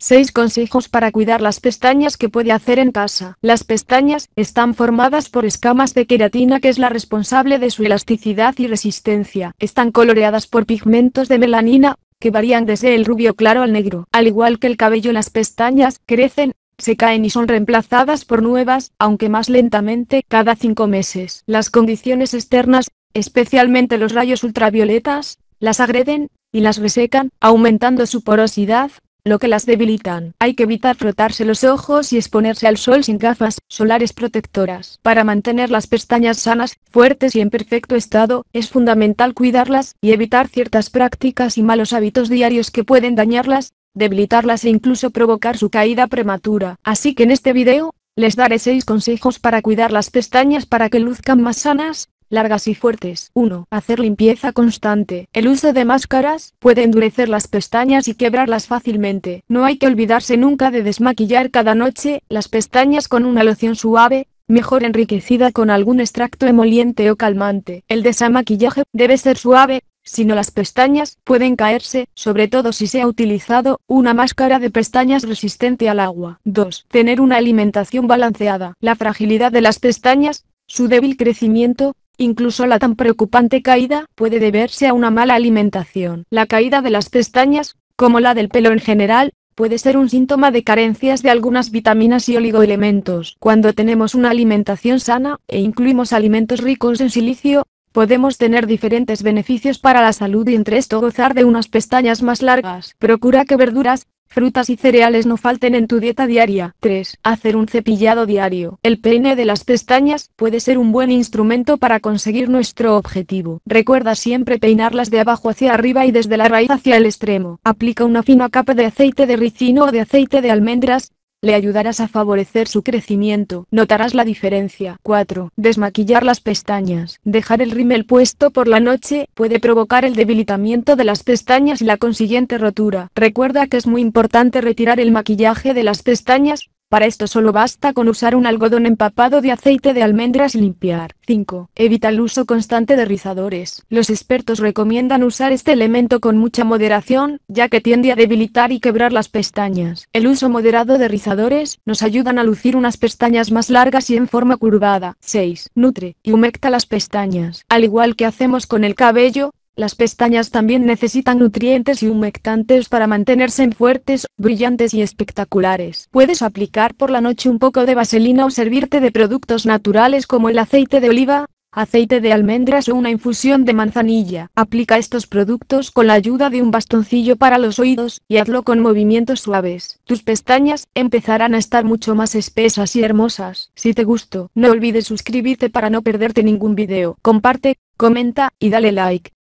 6 consejos para cuidar las pestañas que puede hacer en casa. Las pestañas están formadas por escamas de queratina que es la responsable de su elasticidad y resistencia. Están coloreadas por pigmentos de melanina, que varían desde el rubio claro al negro. Al igual que el cabello las pestañas crecen, se caen y son reemplazadas por nuevas, aunque más lentamente, cada 5 meses. Las condiciones externas, especialmente los rayos ultravioletas, las agreden, y las resecan, aumentando su porosidad, lo que las debilitan. Hay que evitar frotarse los ojos y exponerse al sol sin gafas solares protectoras. Para mantener las pestañas sanas, fuertes y en perfecto estado, es fundamental cuidarlas y evitar ciertas prácticas y malos hábitos diarios que pueden dañarlas, debilitarlas e incluso provocar su caída prematura. Así que en este video, les daré 6 consejos para cuidar las pestañas para que luzcan más sanas, largas y fuertes. 1. Hacer limpieza constante. El uso de máscaras puede endurecer las pestañas y quebrarlas fácilmente. No hay que olvidarse nunca de desmaquillar cada noche las pestañas con una loción suave, mejor enriquecida con algún extracto emoliente o calmante. El desmaquillaje debe ser suave, sino las pestañas pueden caerse, sobre todo si se ha utilizado una máscara de pestañas resistente al agua. 2. Tener una alimentación balanceada. La fragilidad de las pestañas, su débil crecimiento, Incluso la tan preocupante caída puede deberse a una mala alimentación. La caída de las pestañas, como la del pelo en general, puede ser un síntoma de carencias de algunas vitaminas y oligoelementos. Cuando tenemos una alimentación sana, e incluimos alimentos ricos en silicio, podemos tener diferentes beneficios para la salud y entre esto gozar de unas pestañas más largas. Procura que verduras, Frutas y cereales no falten en tu dieta diaria. 3. Hacer un cepillado diario. El peine de las pestañas puede ser un buen instrumento para conseguir nuestro objetivo. Recuerda siempre peinarlas de abajo hacia arriba y desde la raíz hacia el extremo. Aplica una fina capa de aceite de ricino o de aceite de almendras, le ayudarás a favorecer su crecimiento. Notarás la diferencia. 4. Desmaquillar las pestañas. Dejar el rímel puesto por la noche puede provocar el debilitamiento de las pestañas y la consiguiente rotura. Recuerda que es muy importante retirar el maquillaje de las pestañas para esto solo basta con usar un algodón empapado de aceite de almendras y limpiar. 5. Evita el uso constante de rizadores. Los expertos recomiendan usar este elemento con mucha moderación, ya que tiende a debilitar y quebrar las pestañas. El uso moderado de rizadores nos ayudan a lucir unas pestañas más largas y en forma curvada. 6. Nutre y humecta las pestañas. Al igual que hacemos con el cabello, las pestañas también necesitan nutrientes y humectantes para mantenerse fuertes, brillantes y espectaculares. Puedes aplicar por la noche un poco de vaselina o servirte de productos naturales como el aceite de oliva, aceite de almendras o una infusión de manzanilla. Aplica estos productos con la ayuda de un bastoncillo para los oídos y hazlo con movimientos suaves. Tus pestañas empezarán a estar mucho más espesas y hermosas. Si te gustó, no olvides suscribirte para no perderte ningún video. Comparte, comenta y dale like.